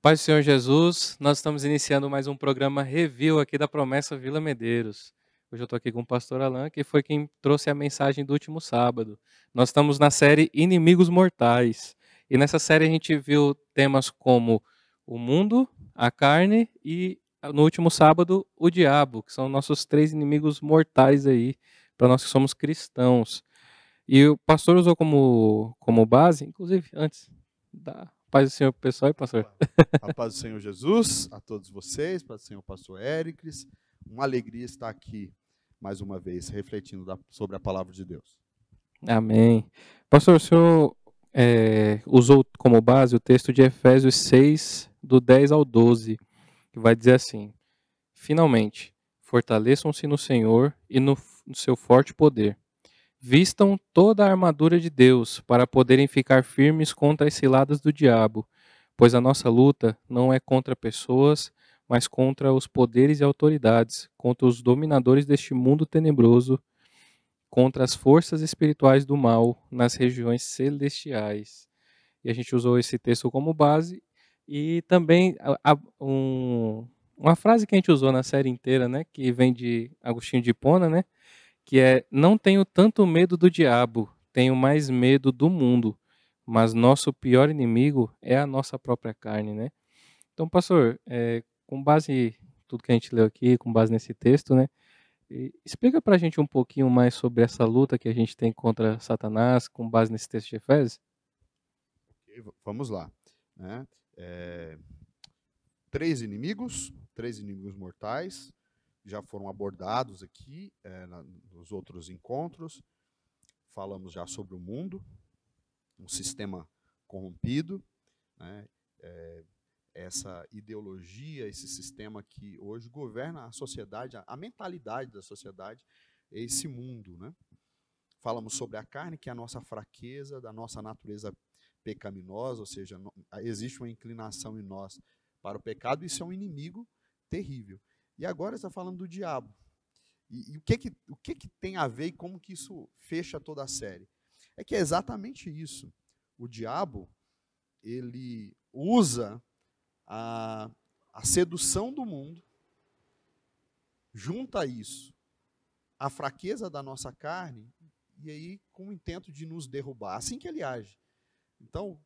paz do Senhor Jesus, nós estamos iniciando mais um programa review aqui da Promessa Vila Medeiros. Hoje eu estou aqui com o pastor Alain, que foi quem trouxe a mensagem do último sábado. Nós estamos na série Inimigos Mortais. E nessa série a gente viu temas como o mundo, a carne e, no último sábado, o diabo, que são nossos três inimigos mortais aí, para nós que somos cristãos. E o pastor usou como, como base, inclusive antes da Paz do Senhor, pessoal e pastor. A paz do Senhor Jesus, a todos vocês, paz do Senhor, pastor Éricles. Uma alegria estar aqui mais uma vez, refletindo da, sobre a palavra de Deus. Amém. Pastor, o senhor é, usou como base o texto de Efésios 6, do 10 ao 12, que vai dizer assim: Finalmente, fortaleçam-se no Senhor e no, no seu forte poder. Vistam toda a armadura de Deus, para poderem ficar firmes contra as ciladas do diabo, pois a nossa luta não é contra pessoas, mas contra os poderes e autoridades, contra os dominadores deste mundo tenebroso, contra as forças espirituais do mal nas regiões celestiais. E a gente usou esse texto como base e também a, a, um, uma frase que a gente usou na série inteira, né, que vem de Agostinho de Hipona, né? que é: Não tenho tanto medo do diabo, tenho mais medo do mundo. Mas nosso pior inimigo é a nossa própria carne, né? Então, pastor, é, com base em tudo que a gente leu aqui, com base nesse texto, né? Explica para a gente um pouquinho mais sobre essa luta que a gente tem contra Satanás, com base nesse texto de Efésios. Vamos lá. Né? É... Três inimigos, três inimigos mortais, já foram abordados aqui é, na, nos outros encontros. Falamos já sobre o mundo, um sistema corrompido, né? é, essa ideologia, esse sistema que hoje governa a sociedade, a, a mentalidade da sociedade, é esse mundo. Né? Falamos sobre a carne, que é a nossa fraqueza, da nossa natureza pecaminosa, ou seja, existe uma inclinação em nós para o pecado, isso é um inimigo terrível. E agora está falando do diabo. E, e o, que, que, o que, que tem a ver e como que isso fecha toda a série? É que é exatamente isso. O diabo, ele usa a, a sedução do mundo, junta isso a fraqueza da nossa carne, e aí com o intento de nos derrubar. Assim que ele age. Então,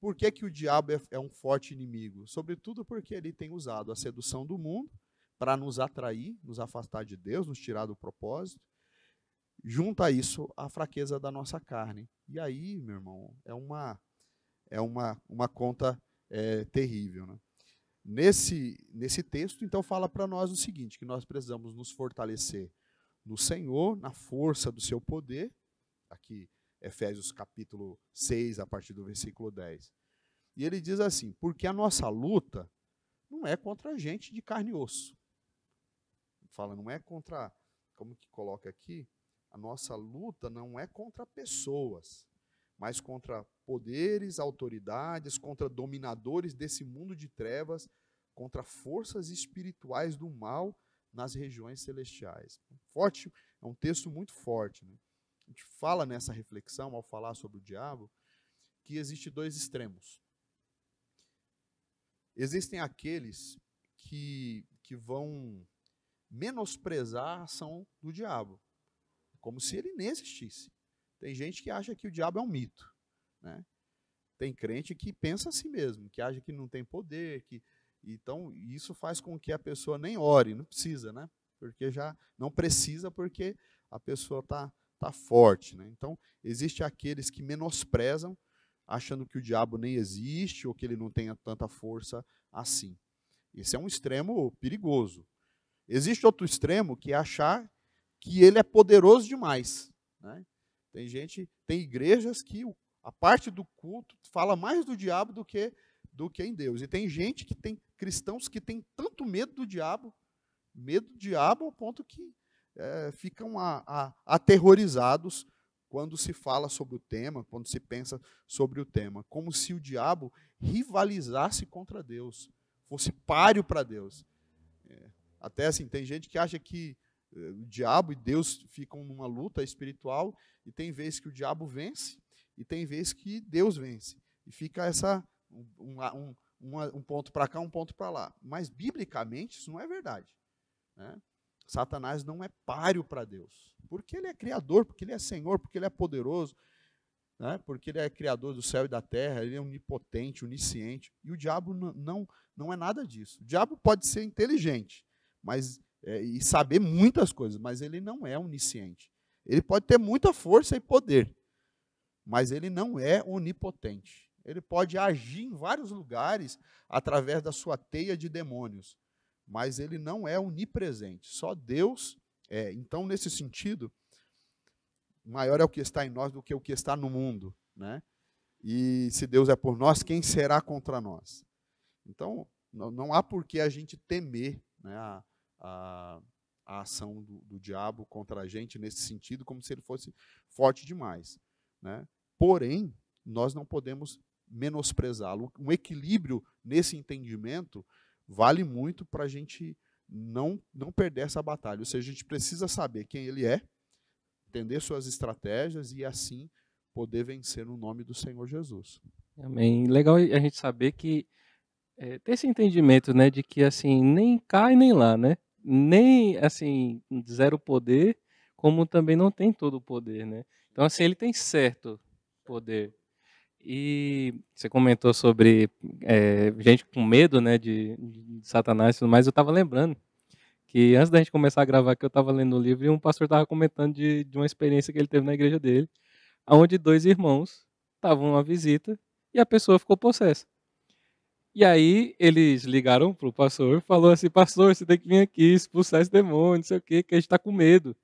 por que, que o diabo é, é um forte inimigo? Sobretudo porque ele tem usado a sedução do mundo para nos atrair, nos afastar de Deus, nos tirar do propósito. Junta isso à fraqueza da nossa carne. E aí, meu irmão, é uma é uma, uma conta é, terrível. Né? Nesse, nesse texto, então, fala para nós o seguinte: que nós precisamos nos fortalecer no Senhor, na força do seu poder. Aqui, Efésios capítulo 6, a partir do versículo 10. E ele diz assim: porque a nossa luta não é contra a gente de carne e osso, fala, não é contra, como que coloca aqui, a nossa luta não é contra pessoas, mas contra poderes, autoridades, contra dominadores desse mundo de trevas, contra forças espirituais do mal nas regiões celestiais. Forte, é um texto muito forte. Né? A gente fala nessa reflexão, ao falar sobre o diabo, que existe dois extremos. Existem aqueles que, que vão menosprezar a ação do diabo. Como se ele nem existisse. Tem gente que acha que o diabo é um mito. Né? Tem crente que pensa assim mesmo, que acha que não tem poder, que então isso faz com que a pessoa nem ore, não precisa, né? Porque já não precisa porque a pessoa está tá forte, né? Então existe aqueles que menosprezam, achando que o diabo nem existe ou que ele não tenha tanta força assim. Esse é um extremo perigoso. Existe outro extremo que é achar que ele é poderoso demais. Né? Tem gente, tem igrejas que a parte do culto fala mais do diabo do que do que em Deus. E tem gente que tem cristãos que tem tanto medo do diabo, medo do diabo ao ponto que é, ficam a, a, aterrorizados quando se fala sobre o tema, quando se pensa sobre o tema, como se o diabo rivalizasse contra Deus, fosse páreo para Deus. Até assim, tem gente que acha que eh, o diabo e Deus ficam numa luta espiritual, e tem vezes que o diabo vence, e tem vezes que Deus vence. E fica essa um, um, um ponto para cá, um ponto para lá. Mas, biblicamente, isso não é verdade. Né? Satanás não é páreo para Deus. Porque ele é criador, porque ele é senhor, porque ele é poderoso, né? porque ele é criador do céu e da terra, ele é onipotente, onisciente. E o diabo não, não é nada disso. O diabo pode ser inteligente, mas é, e saber muitas coisas, mas ele não é onisciente. Ele pode ter muita força e poder, mas ele não é onipotente. Ele pode agir em vários lugares através da sua teia de demônios, mas ele não é onipresente. Só Deus é. Então, nesse sentido, maior é o que está em nós do que o que está no mundo, né? E se Deus é por nós, quem será contra nós? Então, não, há por que a gente temer né, a, ah, a, a ação do, do, diabo contra a gente nesse sentido, como se ele fosse forte demais. Né? Porém, nós não podemos menosprezá-lo. Um equilíbrio nesse entendimento vale muito para a gente não, não perder essa batalha. Ou seja, a gente precisa saber quem ele é, entender suas estratégias e assim poder vencer no nome do Senhor Jesus. Amém. Legal a gente saber que é, ter esse entendimento, né, de que assim nem cá e nem lá, né? nem assim zero poder, como também não tem todo o poder, né? Então assim ele tem certo poder. E você comentou sobre é, gente com medo, né, de, de Satanás, mas eu estava lembrando que antes da gente começar a gravar, que eu estava lendo o livro e um pastor estava comentando de, de uma experiência que ele teve na igreja dele, aonde dois irmãos estavam numa visita e a pessoa ficou possessa. E aí eles ligaram pro pastor e falou assim: "Pastor, você tem que vir aqui expulsar esse demônio, não sei o quê, que a gente está com medo".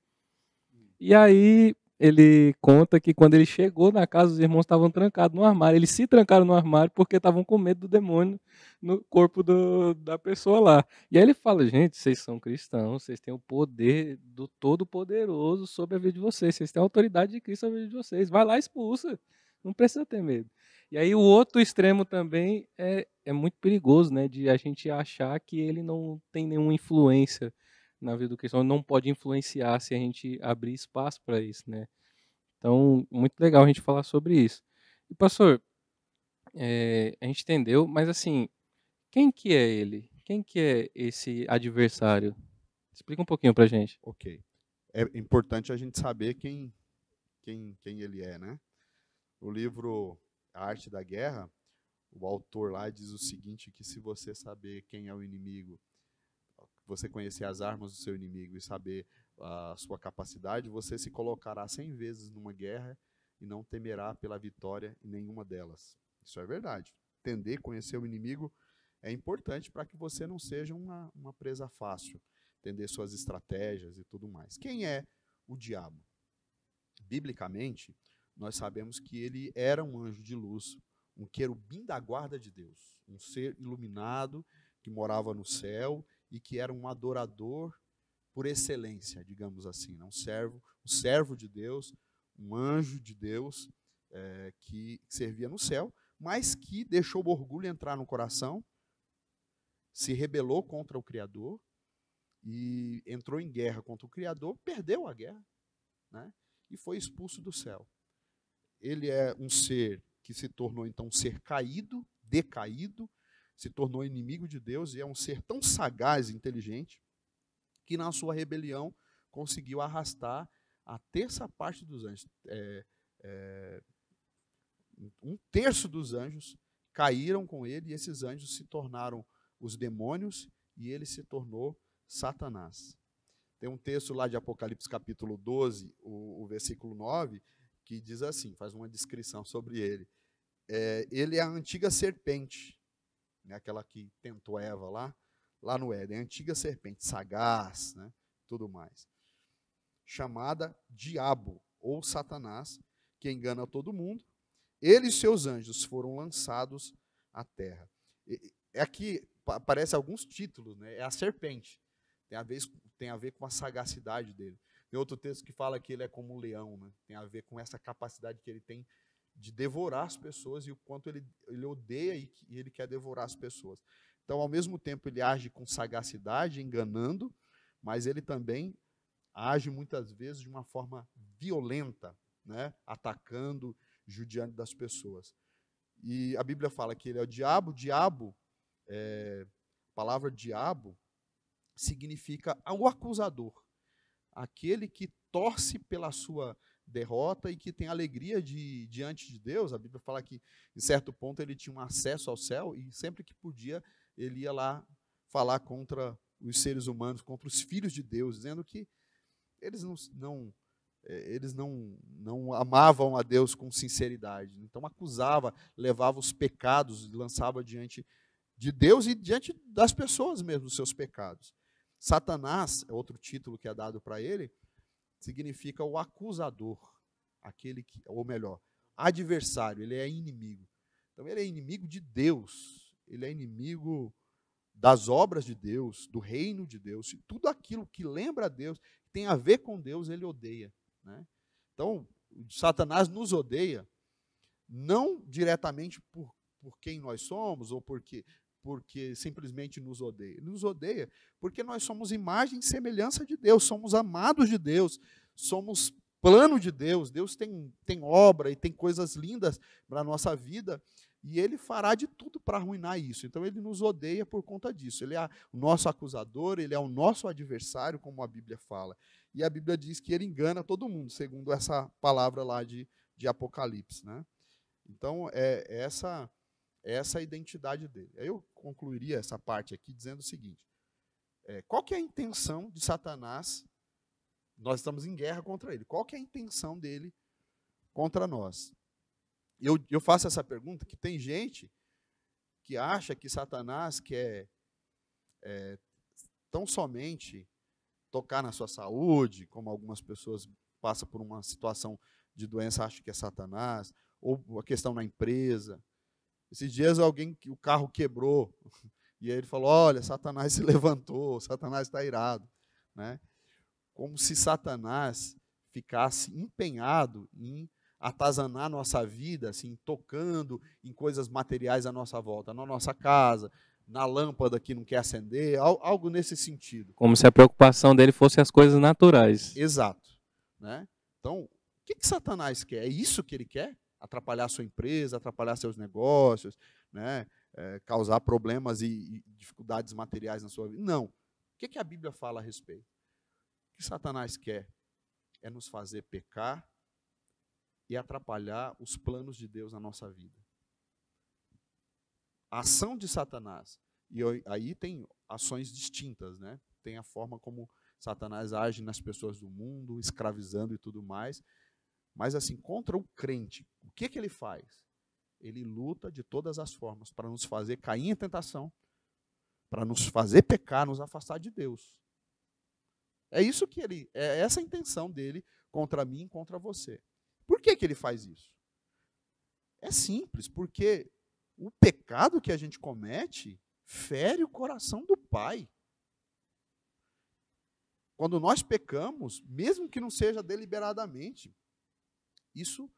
E aí ele conta que quando ele chegou na casa, os irmãos estavam trancados no armário. Eles se trancaram no armário porque estavam com medo do demônio no corpo do, da pessoa lá. E aí ele fala: gente, vocês são cristãos, vocês têm o poder do Todo-Poderoso sobre a vida de vocês, vocês têm a autoridade de Cristo sobre a vida de vocês. Vai lá, expulsa. Não precisa ter medo. E aí o outro extremo também é, é muito perigoso, né? De a gente achar que ele não tem nenhuma influência na vida do cristão, não pode influenciar se a gente abrir espaço para isso, né? Então, muito legal a gente falar sobre isso. E, pastor, é, a gente entendeu, mas assim, quem que é ele? Quem que é esse adversário? Explica um pouquinho para gente. Ok. É importante a gente saber quem, quem, quem ele é, né? O livro a Arte da Guerra, o autor lá diz o seguinte, que se você saber quem é o inimigo, você conhecer as armas do seu inimigo e saber ah, a sua capacidade, você se colocará cem vezes numa guerra e não temerá pela vitória em nenhuma delas. Isso é verdade. Entender, conhecer o inimigo é importante para que você não seja uma, uma presa fácil. Entender suas estratégias e tudo mais. Quem é o diabo? Biblicamente, nós sabemos que ele era um anjo de luz, um querubim da guarda de Deus, um ser iluminado que morava no céu e que era um adorador por excelência, digamos assim, né? um servo, um servo de Deus, um anjo de Deus é, que servia no céu, mas que deixou o orgulho entrar no coração, se rebelou contra o Criador e entrou em guerra contra o Criador, perdeu a guerra, né? E foi expulso do céu ele é um ser que se tornou então um ser caído, decaído, se tornou inimigo de Deus e é um ser tão sagaz e inteligente que na sua rebelião conseguiu arrastar a terça parte dos anjos. É, é, um terço dos anjos caíram com ele e esses anjos se tornaram os demônios e ele se tornou Satanás. Tem um texto lá de Apocalipse capítulo 12, o, o versículo 9, que diz assim, faz uma descrição sobre ele. É, ele é a antiga serpente, né, aquela que tentou Eva lá, lá no Éden, é a antiga serpente, sagaz, né, tudo mais. Chamada Diabo ou Satanás, que engana todo mundo. Ele e seus anjos foram lançados à terra. É aqui aparece alguns títulos, né? É a serpente. Tem a, vez, tem a ver com a sagacidade dele. Tem outro texto que fala que ele é como um leão, né? tem a ver com essa capacidade que ele tem de devorar as pessoas e o quanto ele, ele odeia e, e ele quer devorar as pessoas. Então, ao mesmo tempo, ele age com sagacidade, enganando, mas ele também age muitas vezes de uma forma violenta, né? atacando, judiando das pessoas. E a Bíblia fala que ele é o diabo, diabo, é, a palavra diabo significa o acusador aquele que torce pela sua derrota e que tem alegria de, diante de Deus. A Bíblia fala que, em certo ponto, ele tinha um acesso ao céu e sempre que podia, ele ia lá falar contra os seres humanos, contra os filhos de Deus, dizendo que eles não, não é, eles não, não amavam a Deus com sinceridade. Então acusava, levava os pecados, lançava diante de Deus e diante das pessoas mesmo, os seus pecados. Satanás, é outro título que é dado para ele, significa o acusador, aquele que, ou melhor, adversário, ele é inimigo. Então ele é inimigo de Deus, ele é inimigo das obras de Deus, do reino de Deus, e tudo aquilo que lembra a Deus, que tem a ver com Deus, ele odeia. Né? Então, Satanás nos odeia, não diretamente por, por quem nós somos, ou porque porque simplesmente nos odeia. Ele nos odeia porque nós somos imagem e semelhança de Deus, somos amados de Deus, somos plano de Deus. Deus tem, tem obra e tem coisas lindas para a nossa vida. E ele fará de tudo para arruinar isso. Então ele nos odeia por conta disso. Ele é o nosso acusador, ele é o nosso adversário, como a Bíblia fala. E a Bíblia diz que ele engana todo mundo, segundo essa palavra lá de, de Apocalipse. Né? Então, é, é essa essa é a identidade dele. Eu concluiria essa parte aqui dizendo o seguinte: é, qual que é a intenção de Satanás? Nós estamos em guerra contra ele. Qual que é a intenção dele contra nós? Eu, eu faço essa pergunta que tem gente que acha que Satanás quer é, tão somente tocar na sua saúde, como algumas pessoas passam por uma situação de doença, acham que é Satanás, ou a questão na empresa, esses dias alguém, o carro quebrou, e aí ele falou: Olha, Satanás se levantou, Satanás está irado. Né? Como se Satanás ficasse empenhado em atazanar nossa vida, assim, tocando em coisas materiais à nossa volta, na nossa casa, na lâmpada que não quer acender, algo nesse sentido. Como se a preocupação dele fosse as coisas naturais. Exato. Né? Então, o que, que Satanás quer? É isso que ele quer? atrapalhar sua empresa, atrapalhar seus negócios, né? É, causar problemas e, e, dificuldades materiais na sua vida. Não. O que, que a Bíblia fala a respeito? O que Satanás quer? É nos fazer pecar e atrapalhar os planos de Deus na nossa vida. A ação de Satanás. E aí tem ações distintas, né? Tem a forma como Satanás age nas pessoas do mundo, escravizando e tudo mais. Mas assim, contra o crente, o que, que ele faz? Ele luta de todas as formas para nos fazer cair em tentação, para nos fazer pecar, nos afastar de Deus. É isso que ele, é essa a intenção dele contra mim e contra você. Por que, que ele faz isso? É simples, porque o pecado que a gente comete fere o coração do Pai. Quando nós pecamos, mesmo que não seja deliberadamente, isso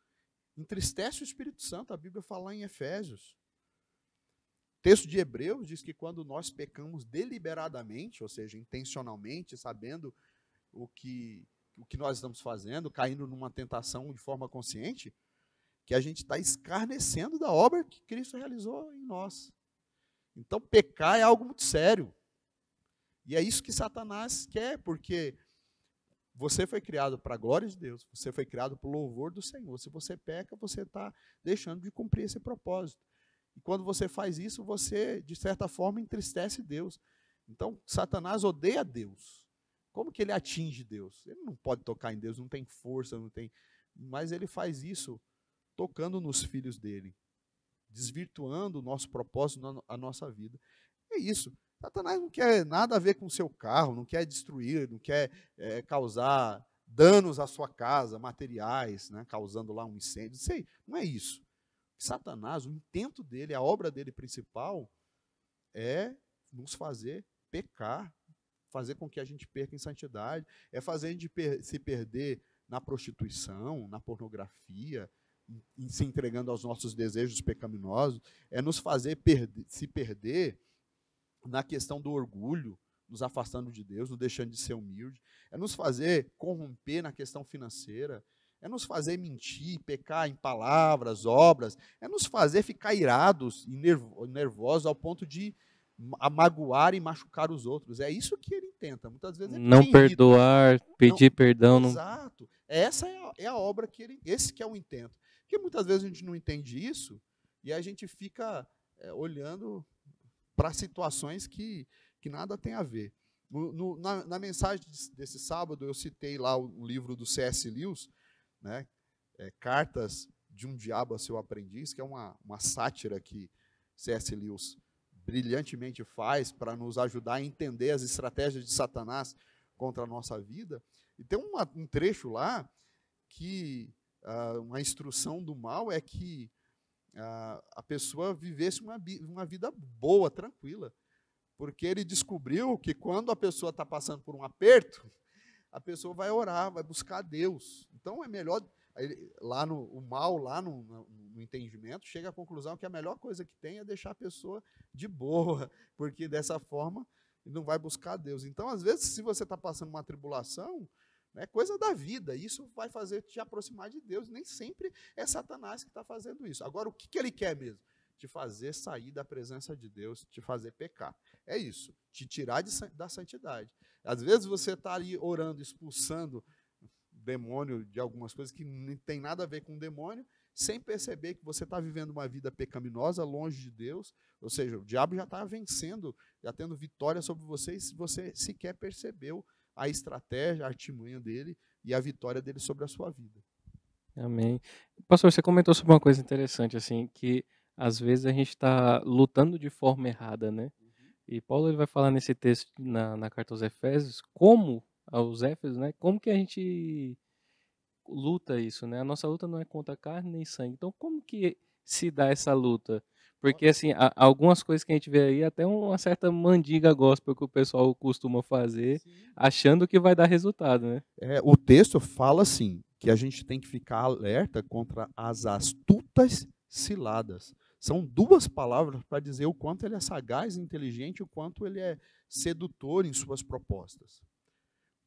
entristece o Espírito Santo. A Bíblia fala em Efésios. O texto de Hebreus diz que quando nós pecamos deliberadamente, ou seja, intencionalmente, sabendo o que, o que nós estamos fazendo, caindo numa tentação de forma consciente, que a gente está escarnecendo da obra que Cristo realizou em nós. Então, pecar é algo muito sério. E é isso que Satanás quer, porque você foi criado para a glória de Deus, você foi criado para o louvor do Senhor. Se você peca, você está deixando de cumprir esse propósito. E quando você faz isso, você, de certa forma, entristece Deus. Então, Satanás odeia Deus. Como que ele atinge Deus? Ele não pode tocar em Deus, não tem força, não tem. Mas ele faz isso tocando nos filhos dele, desvirtuando o nosso propósito, a nossa vida. É isso. Satanás não quer nada a ver com o seu carro, não quer destruir, não quer é, causar danos à sua casa, materiais, né, causando lá um incêndio. Não sei, não é isso. Satanás, o intento dele, a obra dele principal é nos fazer pecar, fazer com que a gente perca em santidade, é fazer a gente per se perder na prostituição, na pornografia, em, em se entregando aos nossos desejos pecaminosos, é nos fazer se perder na questão do orgulho, nos afastando de Deus, nos deixando de ser humilde, é nos fazer corromper na questão financeira, é nos fazer mentir, pecar em palavras, obras, é nos fazer ficar irados e nervosos ao ponto de amagoar e machucar os outros. É isso que ele tenta. Muitas vezes ele não perdoar, irrita, pedir não, perdão. Exato. Essa é a, é a, obra que ele, esse que é o intento. Porque muitas vezes a gente não entende isso e a gente fica é, olhando para situações que, que nada tem a ver. No, no, na, na, mensagem desse sábado, eu citei lá o livro do C.S. Lewis, né, é, Cartas de um Diabo a Seu Aprendiz, que é uma, uma sátira que C.S. Lewis brilhantemente faz para nos ajudar a entender as estratégias de Satanás contra a nossa vida. E tem uma, um trecho lá que uh, uma instrução do mal é que a, a pessoa vivesse uma, uma vida boa, tranquila. Porque ele descobriu que quando a pessoa está passando por um aperto, a pessoa vai orar, vai buscar Deus. Então é melhor. Lá no o mal, lá no, no entendimento, chega à conclusão que a melhor coisa que tem é deixar a pessoa de boa, porque dessa forma não vai buscar Deus. Então, às vezes, se você está passando uma tribulação, é coisa da vida. Isso vai fazer te aproximar de Deus. Nem sempre é Satanás que está fazendo isso. Agora, o que, que ele quer mesmo? Te fazer sair da presença de Deus, te fazer pecar. É isso. Te tirar de, da santidade. Às vezes você está ali orando, expulsando demônio de algumas coisas que não tem nada a ver com o demônio, sem perceber que você está vivendo uma vida pecaminosa, longe de Deus. Ou seja, o diabo já está vencendo, já tendo vitória sobre você, e você sequer percebeu a estratégia, a artimanha dele e a vitória dele sobre a sua vida. Amém. Pastor, você comentou sobre uma coisa interessante, assim, que às vezes a gente está lutando de forma errada, né? Uhum. E Paulo ele vai falar nesse texto, na, na carta aos Efésios, como, aos Efésios, né? Como que a gente luta isso, né? A nossa luta não é contra carne nem sangue. Então, como que se dá essa luta? Porque, assim, a, algumas coisas que a gente vê aí, até uma certa mandiga gospel que o pessoal costuma fazer, Sim. achando que vai dar resultado, né? É, o texto fala, assim, que a gente tem que ficar alerta contra as astutas ciladas. São duas palavras para dizer o quanto ele é sagaz, inteligente, o quanto ele é sedutor em suas propostas.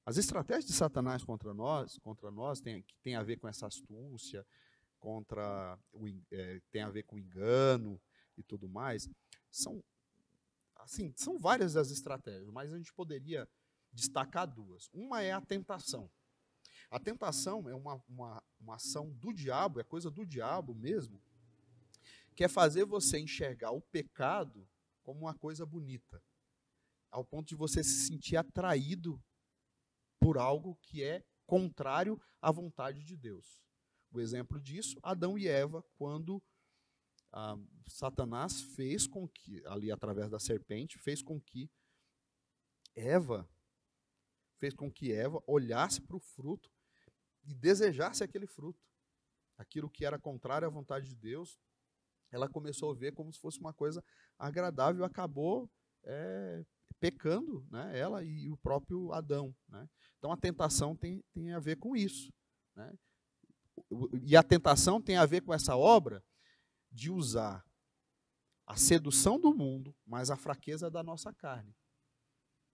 As estratégias de Satanás contra nós, contra nós tem, tem a ver com essa astúcia, contra o, é, tem a ver com engano, e tudo mais, são assim, são várias as estratégias, mas a gente poderia destacar duas. Uma é a tentação. A tentação é uma, uma, uma ação do diabo, é coisa do diabo mesmo, que é fazer você enxergar o pecado como uma coisa bonita, ao ponto de você se sentir atraído por algo que é contrário à vontade de Deus. O exemplo disso, Adão e Eva, quando ah, Satanás fez com que, ali através da serpente, fez com que Eva, fez com que Eva olhasse para o fruto e desejasse aquele fruto. Aquilo que era contrário à vontade de Deus, ela começou a ver como se fosse uma coisa agradável, acabou é, pecando, né? ela e o próprio Adão. Né? Então a tentação tem, tem a ver com isso. Né? E a tentação tem a ver com essa obra de usar a sedução do mundo, mas a fraqueza da nossa carne.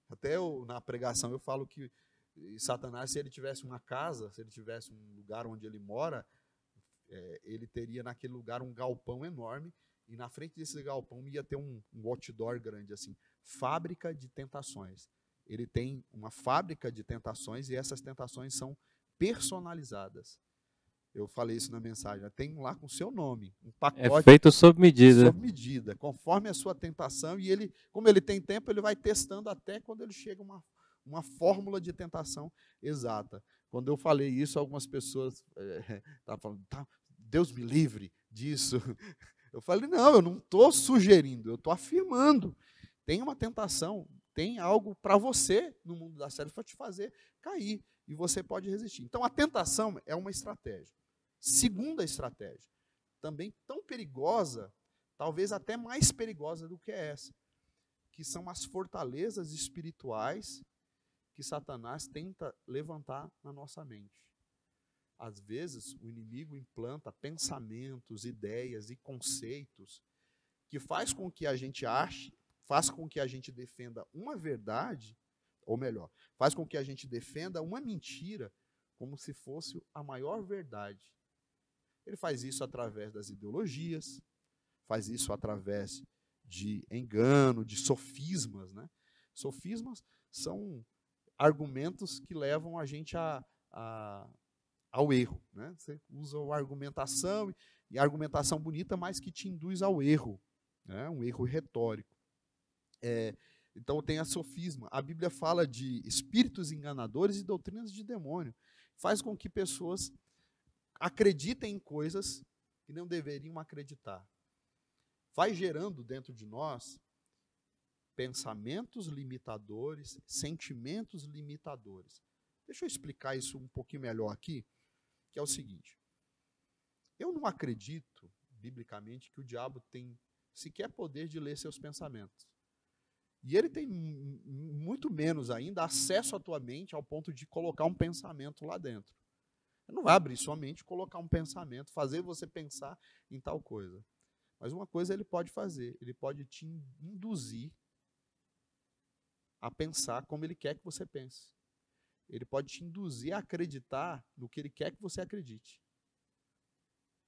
Até eu, na pregação eu falo que eh, Satanás, se ele tivesse uma casa, se ele tivesse um lugar onde ele mora, é, ele teria naquele lugar um galpão enorme e na frente desse galpão ia ter um, um outdoor grande assim, fábrica de tentações. Ele tem uma fábrica de tentações e essas tentações são personalizadas. Eu falei isso na mensagem. Né? Tem lá com seu nome, um é pacote. É feito sob medida. Sob medida, conforme a sua tentação. E ele, como ele tem tempo, ele vai testando até quando ele chega uma uma fórmula de tentação exata. Quando eu falei isso, algumas pessoas eh, estavam é, falando, tá, Deus me livre disso. Eu falei, não, eu não estou sugerindo, eu estou afirmando. Tem uma tentação, tem algo para você no mundo da série para te fazer cair e você pode resistir. Então, a tentação é uma estratégia. Segunda estratégia, também tão perigosa, talvez até mais perigosa do que essa, que são as fortalezas espirituais que Satanás tenta levantar na nossa mente. Às vezes, o inimigo implanta pensamentos, ideias e conceitos que faz com que a gente ache, faz com que a gente defenda uma verdade, ou melhor, faz com que a gente defenda uma mentira como se fosse a maior verdade. Ele faz isso através das ideologias, faz isso através de engano, de sofismas. Né? Sofismas são argumentos que levam a gente a, a, ao erro. Né? Você usa a argumentação, e a argumentação bonita, é mas que te induz ao erro, né? um erro retórico. É, então tem a sofisma. A Bíblia fala de espíritos enganadores e doutrinas de demônio. Faz com que pessoas acreditem em coisas que não deveriam acreditar. Vai gerando dentro de nós pensamentos limitadores, sentimentos limitadores. Deixa eu explicar isso um pouquinho melhor aqui, que é o seguinte. Eu não acredito, biblicamente, que o diabo tem sequer poder de ler seus pensamentos. E ele tem muito menos ainda acesso à tua mente ao ponto de colocar um pensamento lá dentro. Não vai é. abrir sua mente, colocar um pensamento, fazer você pensar em tal coisa. Mas uma coisa ele pode fazer, ele pode te induzir a pensar como ele quer que você pense. Ele pode te induzir a acreditar no que ele quer que você acredite.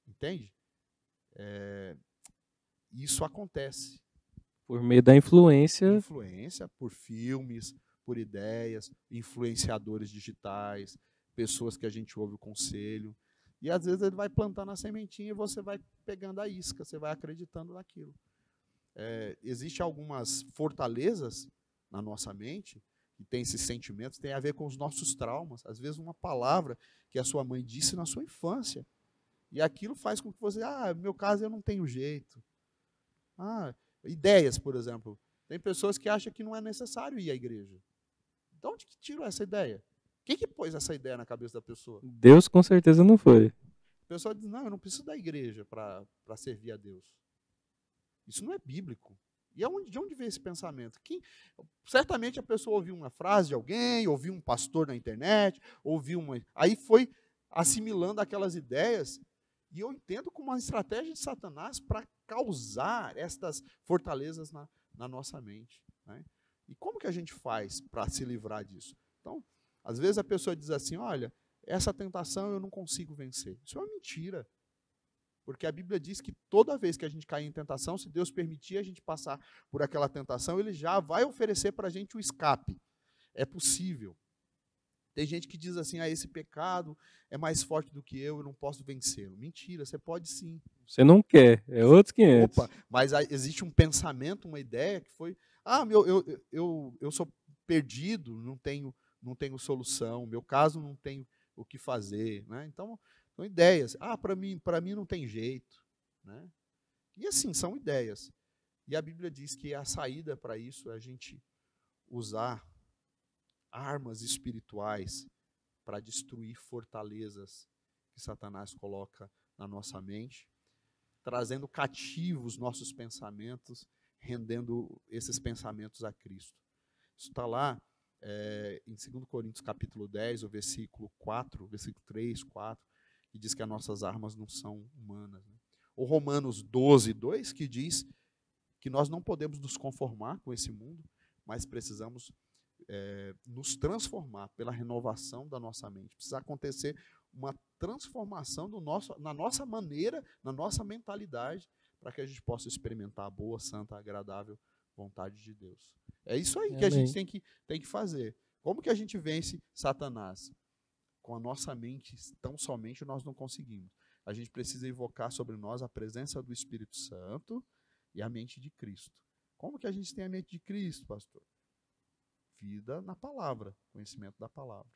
Entende? É, isso acontece. Por meio da influência. Influência, por filmes, por ideias, influenciadores digitais, pessoas que a gente ouve o conselho. E às vezes ele vai plantando a sementinha e você vai pegando a isca, você vai acreditando naquilo. É, Existem algumas fortalezas na nossa mente que tem esses sentimentos, tem a ver com os nossos traumas. Às vezes uma palavra que a sua mãe disse na sua infância. E aquilo faz com que você, ah, meu caso eu não tenho jeito. Ah, ideias, por exemplo. Tem pessoas que acham que não é necessário ir à igreja. De onde que tiram essa ideia? Quem que pôs essa ideia na cabeça da pessoa? Deus com certeza não foi. A pessoa diz: não, eu não preciso da igreja para servir a Deus. Isso não é bíblico. E aonde, de onde vem esse pensamento? Quem, certamente a pessoa ouviu uma frase de alguém, ouviu um pastor na internet, ouviu uma. Aí foi assimilando aquelas ideias. E eu entendo como uma estratégia de Satanás para causar estas fortalezas na, na nossa mente. Né? E como que a gente faz para se livrar disso? Então, às vezes a pessoa diz assim: olha, essa tentação eu não consigo vencer. Isso é uma mentira. Porque a Bíblia diz que toda vez que a gente cair em tentação, se Deus permitir a gente passar por aquela tentação, Ele já vai oferecer para a gente o escape. É possível. Tem gente que diz assim: ah, esse pecado é mais forte do que eu, eu não posso vencê-lo. Mentira, você pode sim. Você não quer, é outro 500. Opa, mas existe um pensamento, uma ideia que foi: ah, meu, eu, eu, eu sou perdido, não tenho não tenho solução, meu caso não tem o que fazer. Né? Então, são ideias. Ah, para mim, para mim não tem jeito. Né? E assim, são ideias. E a Bíblia diz que a saída para isso é a gente usar armas espirituais para destruir fortalezas que Satanás coloca na nossa mente, trazendo cativos nossos pensamentos, rendendo esses pensamentos a Cristo. Isso está lá é, em 2 Coríntios capítulo 10, o versículo 4, versículo 3, 4, que diz que as nossas armas não são humanas. Né? Ou Romanos 12, 2, que diz que nós não podemos nos conformar com esse mundo, mas precisamos é, nos transformar pela renovação da nossa mente. Precisa acontecer uma transformação do nosso, na nossa maneira, na nossa mentalidade, para que a gente possa experimentar a boa, santa, agradável vontade de Deus. É isso aí Amém. que a gente tem que, tem que fazer. Como que a gente vence Satanás? Com a nossa mente, tão somente nós não conseguimos. A gente precisa invocar sobre nós a presença do Espírito Santo e a mente de Cristo. Como que a gente tem a mente de Cristo, pastor? Vida na palavra, conhecimento da palavra.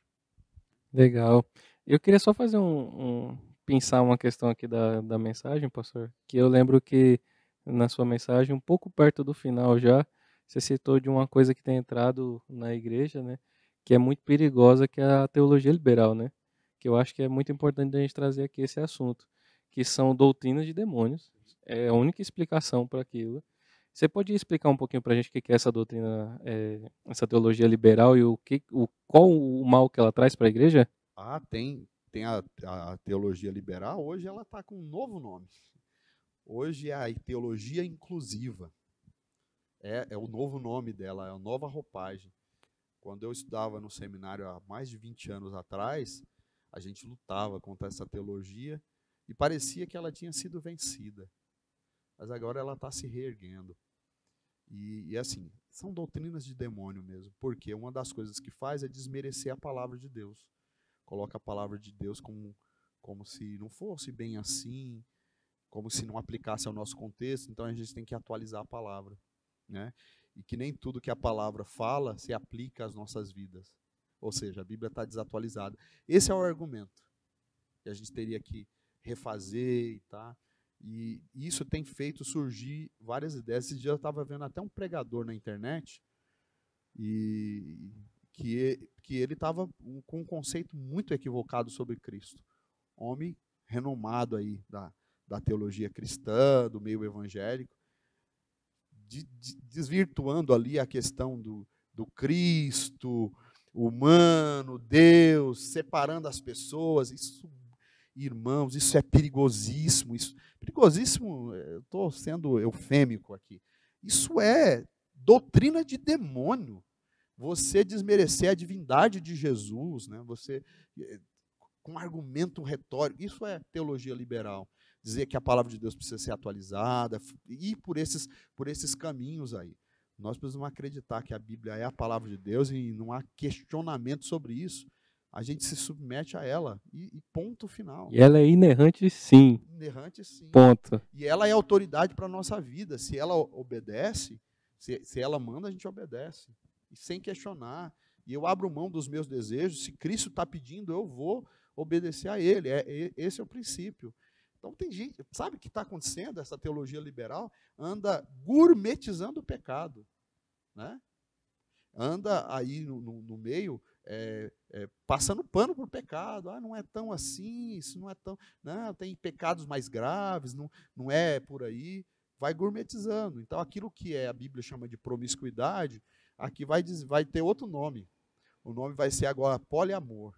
Legal. Eu queria só fazer um, um pensar uma questão aqui da, da mensagem, pastor, que eu lembro que na sua mensagem, um pouco perto do final já, você citou de uma coisa que tem entrado na igreja, né, que é muito perigosa, que é a teologia liberal, né? Que eu acho que é muito importante a gente trazer aqui esse assunto, que são doutrinas de demônios. É a única explicação para aquilo. Você pode explicar um pouquinho para a gente o que é essa doutrina, é, essa teologia liberal e o que, o, qual o mal que ela traz para a igreja? Ah, tem, tem a, a, teologia liberal. Hoje ela está com um novo nome. Hoje é a teologia inclusiva. É, é o novo nome dela, é a nova roupagem. Quando eu estudava no seminário há mais de 20 anos atrás, a gente lutava contra essa teologia e parecia que ela tinha sido vencida. Mas agora ela está se reerguendo. E, e, assim, são doutrinas de demônio mesmo, porque uma das coisas que faz é desmerecer a palavra de Deus. Coloca a palavra de Deus como, como se não fosse bem assim, como se não aplicasse ao nosso contexto, então a gente tem que atualizar a palavra, né? E que nem tudo que a palavra fala se aplica às nossas vidas. Ou seja, a Bíblia está desatualizada. Esse é o argumento que a gente teria que refazer e tá. E isso tem feito surgir várias ideias. Esse dia eu estava vendo até um pregador na internet e que, que ele estava com um conceito muito equivocado sobre Cristo. Homem renomado aí da, da teologia cristã, do meio evangélico, de, de, desvirtuando ali a questão do, do Cristo, humano, Deus, separando as pessoas. Isso, irmãos, isso é perigosíssimo. Isso, perigosíssimo, é, estou sendo eufêmico aqui. Isso é doutrina de demônio. Você desmerecer a divindade de Jesus, né? Você é, com argumento retórico. Isso é teologia liberal dizer que a palavra de Deus precisa ser atualizada, ir por esses, por esses caminhos aí. Nós precisamos acreditar que a Bíblia é a palavra de Deus e não há questionamento sobre isso. A gente se submete a ela e, e ponto final. E ela é inerrante, sim. Inerrante, sim. Ponto. E ela é autoridade para a nossa vida. Se ela obedece, se, se ela manda, a gente obedece. E sem questionar. E eu abro mão dos meus desejos. Se Cristo está pedindo, eu vou obedecer a Ele. É, é esse é o princípio. Então tem gente, sabe o que está acontecendo? Essa teologia liberal anda gourmetizando o pecado, né? Anda aí no, no, no meio é, é, passando pano para o pecado. Ah, não é tão assim, isso não é tão, não né? tem pecados mais graves, não, não é por aí. Vai gourmetizando. Então aquilo que é a Bíblia chama de promiscuidade, aqui vai, vai ter outro nome. O nome vai ser agora poliamor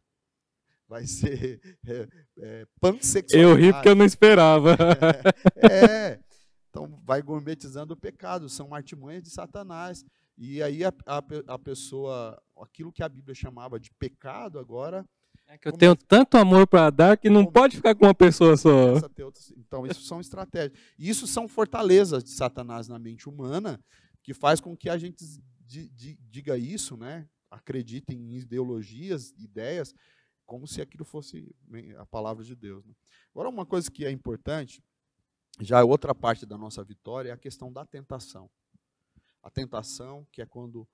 vai ser é, é, pansexual. Eu ri porque eu não esperava. É, é, Então, vai gourmetizando o pecado, são artimanhas de Satanás. E aí a, a, a pessoa, aquilo que a Bíblia chamava de pecado, agora. É que eu tenho tanto amor para dar que não pode ficar com uma pessoa só. Então, isso são estratégias. Isso são fortalezas de Satanás na mente humana, que faz com que a gente diga isso, né? acredita em ideologias, ideias, como se aquilo fosse a palavra de Deus. Né? Agora, uma coisa que é importante, já é outra parte da nossa vitória, é a questão da tentação. A tentação, que é quando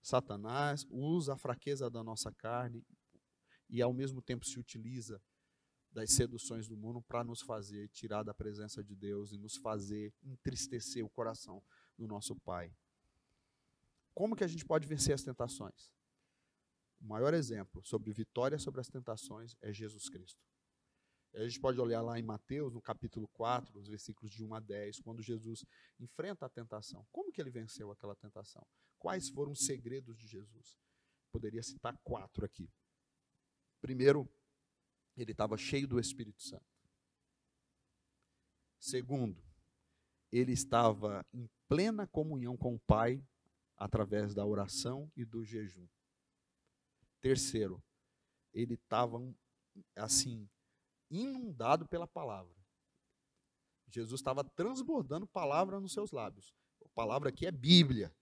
Satanás usa a fraqueza da nossa carne e, ao mesmo tempo, se utiliza das seduções do mundo para nos fazer tirar da presença de Deus e nos fazer entristecer o coração do nosso Pai. Como que a gente pode vencer as tentações? O maior exemplo sobre vitória sobre as tentações é Jesus Cristo. A gente pode olhar lá em Mateus, no capítulo 4, os versículos de 1 a 10, quando Jesus enfrenta a tentação. Como que ele venceu aquela tentação? Quais foram os segredos de Jesus? Poderia citar quatro aqui. Primeiro, ele estava cheio do Espírito Santo. Segundo, ele estava em plena comunhão com o Pai através da oração e do jejum. Terceiro, ele estava hum, assim inundado pela palavra. Jesus estava transbordando palavra nos seus lábios. A palavra aqui é Bíblia.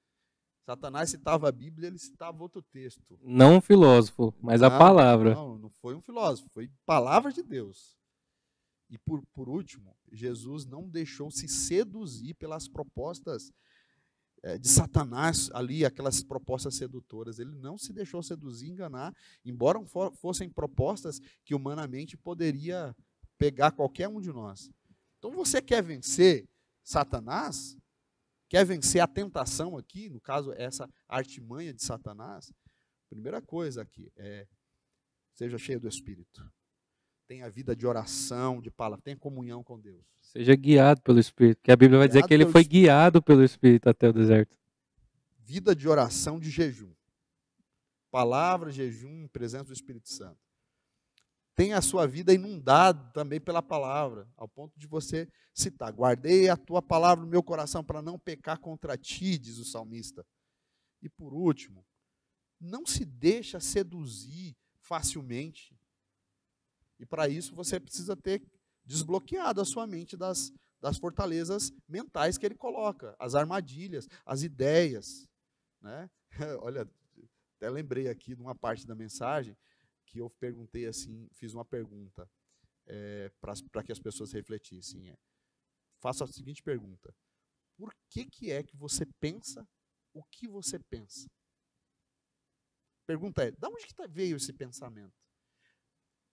Satanás citava a Bíblia, ele citava outro texto. Não um filósofo, mas a ah, palavra. Não, não foi um filósofo, foi palavra de Deus. E por, por último, Jesus não deixou se seduzir pelas propostas eh, de Satanás ali, aquelas propostas sedutoras. Ele não se deixou seduzir, enganar, embora fossem propostas que humanamente poderia pegar qualquer um de nós. Então você quer vencer Satanás? Quer vencer a tentação aqui, no caso, essa artimanha de Satanás? Primeira coisa aqui é seja cheio do Espírito tenha vida de oração, de palavra, tenha comunhão com Deus. Seja guiado pelo Espírito, que a Bíblia vai guiado dizer que ele foi Espírito. guiado pelo Espírito até o deserto. Vida de oração, de jejum. Palavra, jejum, presença do Espírito Santo. Tenha a sua vida inundada também pela palavra, ao ponto de você citar: guardei a tua palavra no meu coração para não pecar contra ti, diz o salmista. E por último, não se deixa seduzir facilmente e para isso você precisa ter desbloqueado a sua mente das, das fortalezas mentais que ele coloca, as armadilhas, as ideias. Né? Olha, até lembrei aqui de uma parte da mensagem que eu perguntei assim, fiz uma pergunta é, para que as pessoas refletissem. É, faça a seguinte pergunta: Por que, que é que você pensa o que você pensa? Pergunta é: da onde que tá, veio esse pensamento?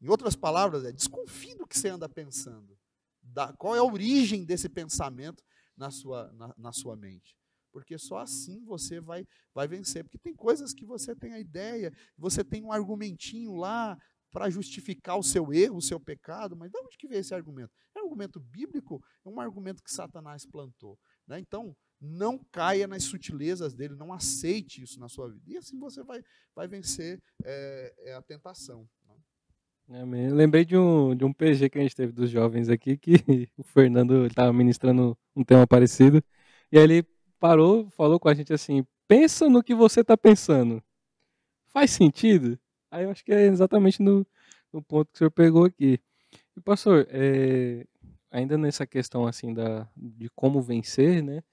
Em outras palavras, é desconfie do que você anda pensando. Da, qual é a origem desse pensamento na sua, na, na sua mente? Porque só assim você vai, vai vencer. Porque tem coisas que você tem a ideia, você tem um argumentinho lá para justificar o seu erro, o seu pecado, mas de onde que vem esse argumento? É um argumento bíblico, é um argumento que Satanás plantou. Né? Então, não caia nas sutilezas dele, não aceite isso na sua vida. E assim você vai, vai vencer é, é a tentação. Né, lembrei de um, de um PG que a gente teve dos jovens aqui, que o Fernando estava ministrando um tema parecido, e aí ele parou, falou com a gente assim, pensa no que você está pensando. Faz sentido? Aí eu acho que é exatamente no, no ponto que o senhor pegou aqui. E, pastor, é, ainda nessa questão assim da, de como vencer, né?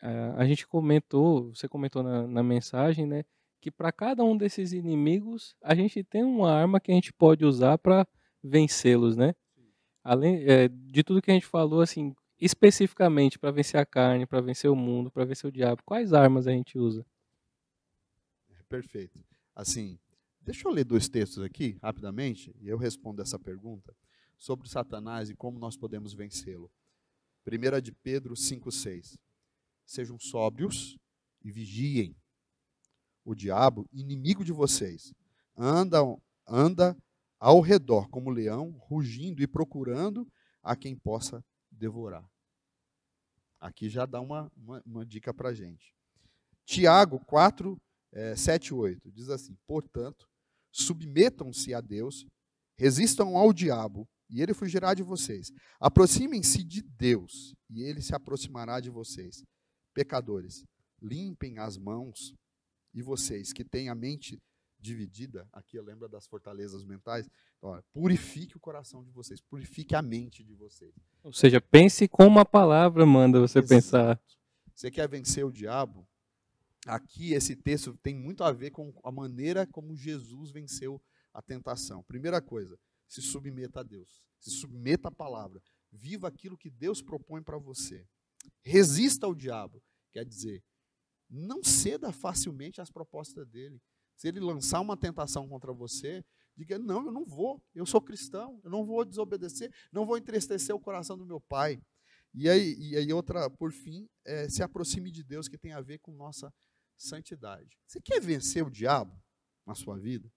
A, a gente comentou, você comentou na, na mensagem, né? que para cada um desses inimigos a gente tem uma arma que a gente pode usar para vencê-los, né? Além é, de tudo que a gente falou, assim, especificamente para vencer a carne, para vencer o mundo, para vencer o diabo, quais armas a gente usa? Perfeito. Assim, deixa eu ler dois textos aqui rapidamente e eu respondo essa pergunta sobre Satanás e como nós podemos vencê-lo. Primeira de Pedro 5:6. Sejam sóbrios e vigiem o diabo, inimigo de vocês, anda, anda ao redor como leão, rugindo e procurando a quem possa devorar. Aqui já dá uma, uma, uma dica para a gente. Tiago 4, é, 7 8 diz assim: Portanto, submetam-se a Deus, resistam ao diabo, e ele fugirá de vocês. Aproximem-se de Deus, e ele se aproximará de vocês. Pecadores, limpem as mãos e vocês que têm a mente dividida, aqui lembra das fortalezas mentais, então, purifique o coração de vocês, purifique a mente de vocês. Ou seja, pense como a palavra manda você Exato. pensar. Você quer vencer o diabo? Aqui esse texto tem muito a ver com a maneira como Jesus venceu a tentação. Primeira coisa, se submeta a Deus, se submeta à palavra, viva aquilo que Deus propõe para você. Resista ao diabo, quer dizer, não ceda facilmente às propostas dele. Se ele lançar uma tentação contra você, diga: Não, eu não vou, eu sou cristão, eu não vou desobedecer, não vou entristecer o coração do meu pai. E aí, e aí outra, por fim, é, se aproxime de Deus, que tem a ver com nossa santidade. Você quer vencer o diabo na sua vida?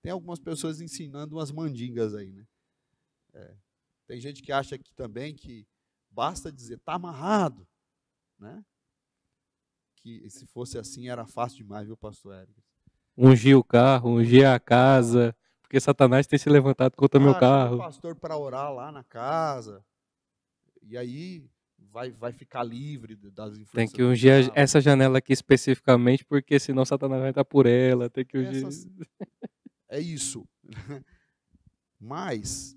Tem algumas pessoas ensinando umas mandingas aí, né? É, tem gente que acha que também que basta dizer, está amarrado, né? que se fosse assim era fácil demais, viu, pastor Eric? Ungir o carro, ungir a casa, porque Satanás tem se levantado contra ah, meu carro. O pastor para orar lá na casa. E aí vai, vai ficar livre das influências. Tem que ungir essa janela aqui especificamente, porque senão Satanás vai estar por ela. Tem que ungir. Essas... É isso. Mas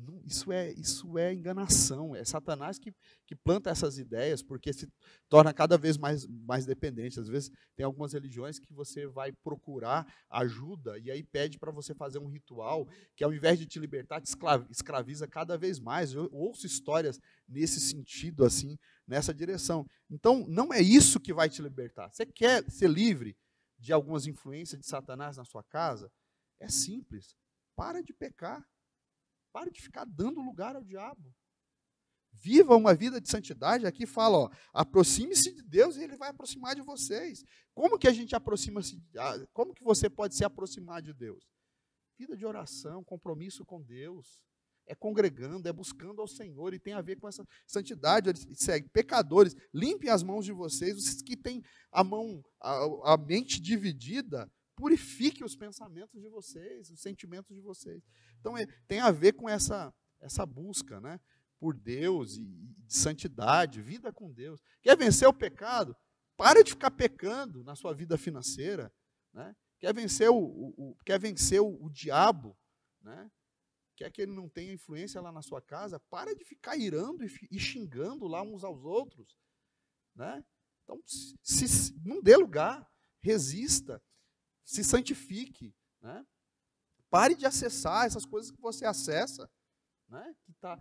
não, isso, é, isso é enganação. É Satanás que, que planta essas ideias, porque se torna cada vez mais, mais dependente. Às vezes, tem algumas religiões que você vai procurar ajuda e aí pede para você fazer um ritual que, ao invés de te libertar, te escraviza cada vez mais. Eu ouço histórias nesse sentido, assim, nessa direção. Então, não é isso que vai te libertar. Você quer ser livre de algumas influências de Satanás na sua casa? É simples. Para de pecar. Pare de ficar dando lugar ao diabo. Viva uma vida de santidade. Aqui fala, aproxime-se de Deus e Ele vai aproximar de vocês. Como que a gente aproxima-se? Ah, como que você pode se aproximar de Deus? Vida de oração, compromisso com Deus. É congregando, é buscando ao Senhor e tem a ver com essa santidade. Ele segue, pecadores, limpem as mãos de vocês, vocês que têm a mão, a, a mente dividida, purifique os pensamentos de vocês, os sentimentos de vocês. Então, é, tem a ver com essa, essa busca né, por Deus e, de santidade, vida com Deus. Quer vencer o pecado? Para de ficar pecando na sua vida financeira. Né? Quer vencer o, o, o quer vencer o, o diabo? Né? quer que ele não tenha influência lá na sua casa, para de ficar irando e, xingando lá uns aos outros. Né? Então, se, se, não dê lugar, resista. Se santifique. Né? Pare de acessar essas coisas que você acessa, né? que tá,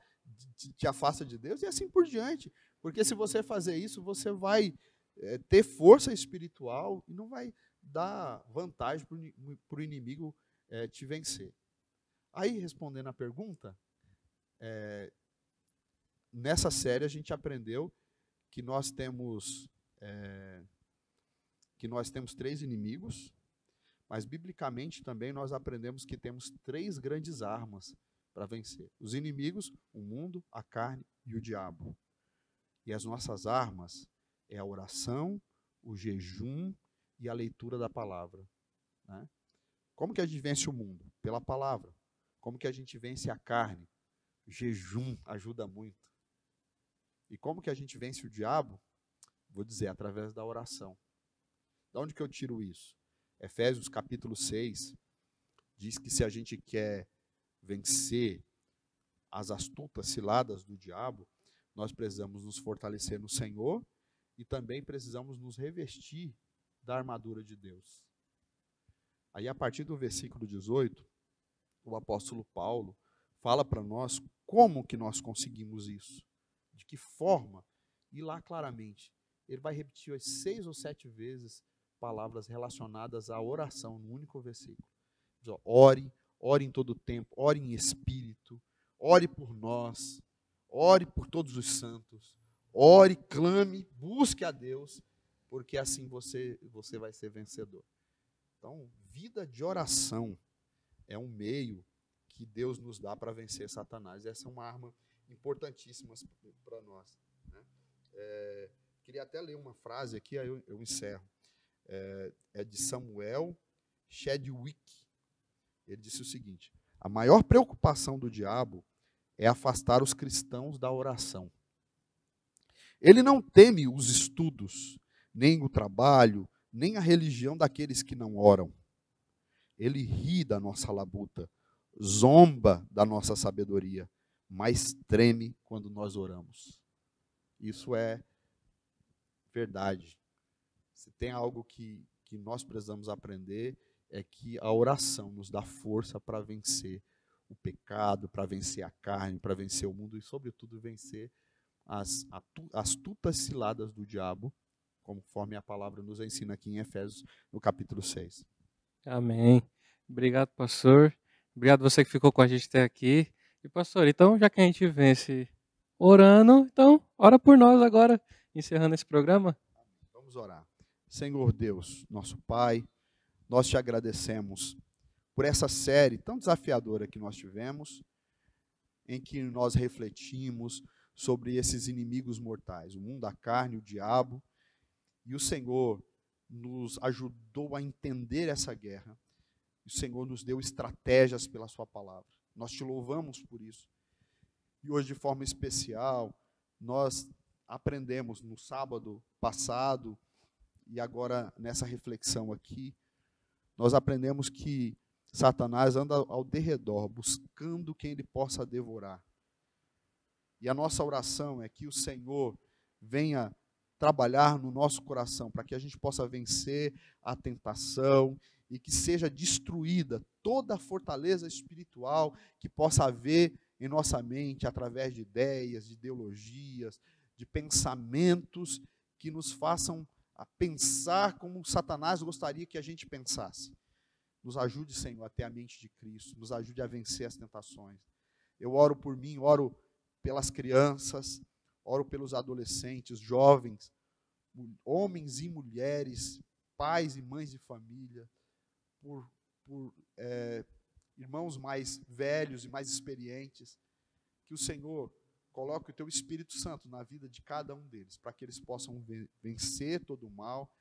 te, te afasta de Deus, e assim por diante. Porque se você fazer isso, você vai é, ter força espiritual e não vai dar vantagem para o inimigo é, te vencer. Aí, respondendo à pergunta, é, nessa série a gente aprendeu que nós temos que nós temos três inimigos mas biblicamente também nós aprendemos que temos três grandes armas para vencer: os inimigos, o mundo, a carne e o diabo. E as nossas armas é a oração, o jejum e a leitura da palavra. Né? Como que a gente vence o mundo? Pela palavra. Como que a gente vence a carne? Jejum ajuda muito. E como que a gente vence o diabo? Vou dizer, através da oração. De onde que eu tiro isso? Efésios capítulo 6 diz que se a gente quer vencer as astutas ciladas do diabo, nós precisamos nos fortalecer no Senhor e também precisamos nos revestir da armadura de Deus. Aí, a partir do versículo 18, o apóstolo Paulo fala para nós como que nós conseguimos isso, de que forma, e lá claramente, ele vai repetir as seis ou sete vezes palavras relacionadas à oração no único versículo. Diz, ó, ore, ore em todo o tempo, ore em espírito, ore por nós, ore por todos os santos, ore, clame, busque a Deus, porque assim você, você vai ser vencedor. Então, vida de oração é um meio que Deus nos dá para vencer Satanás. Essa é uma arma importantíssima para nós. Né? É, queria até ler uma frase aqui, aí eu, eu encerro é, é de Samuel Chadwick. Ele disse o seguinte: a maior preocupação do diabo é afastar os cristãos da oração. Ele não teme os estudos, nem o trabalho, nem a religião daqueles que não oram. Ele ri da nossa labuta, zomba da nossa sabedoria, mas treme quando nós oramos. Isso é verdade. Se tem algo que, que nós precisamos aprender, é que a oração nos dá força para vencer o pecado, para vencer a carne, para vencer o mundo e, sobretudo, vencer as astutas ciladas do diabo, conforme a palavra nos ensina aqui em Efésios, no capítulo 6. Amém. Obrigado, pastor. Obrigado você que ficou com a gente até aqui. E, pastor, então, já que a gente vence orando, então, ora por nós agora, encerrando esse programa. Vamos orar. Senhor Deus, nosso Pai, nós te agradecemos por essa série tão desafiadora que nós tivemos, em que nós refletimos sobre esses inimigos mortais, o mundo, a carne, o diabo, e o Senhor nos ajudou a entender essa guerra. O Senhor nos deu estratégias pela sua palavra. Nós te louvamos por isso. E hoje de forma especial, nós aprendemos no sábado passado e agora, nessa reflexão aqui, nós aprendemos que Satanás anda ao derredor, buscando quem ele possa devorar. E a nossa oração é que o Senhor venha trabalhar no nosso coração, para que a gente possa vencer a tentação e que seja destruída toda a fortaleza espiritual que possa haver em nossa mente através de ideias, de ideologias, de pensamentos que nos façam a pensar como Satanás gostaria que a gente pensasse. Nos ajude, Senhor, até a mente de Cristo, nos ajude a vencer as tentações. Eu oro por mim, oro pelas crianças, oro pelos adolescentes, jovens, homens e mulheres, pais e mães de família, por, por é, irmãos mais velhos e mais experientes, que o Senhor Coloque o teu Espírito Santo na vida de cada um deles, para que eles possam vencer todo o mal,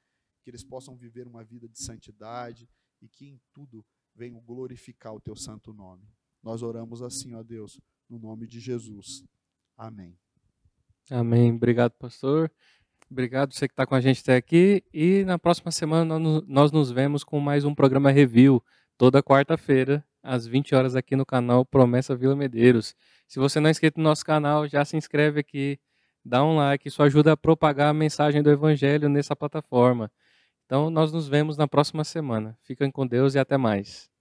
que eles possam viver uma vida de santidade e que em tudo venham glorificar o teu santo nome. Nós oramos assim, ó Deus, no nome de Jesus. Amém. Amém. Obrigado, pastor. Obrigado você que está com a gente até aqui. E na próxima semana nós nos vemos com mais um programa Review, toda quarta-feira, às 20 horas aqui no canal Promessa Vila Medeiros. Se você não é inscrito no nosso canal, já se inscreve aqui, dá um like, isso ajuda a propagar a mensagem do Evangelho nessa plataforma. Então, nós nos vemos na próxima semana. Fiquem com Deus e até mais.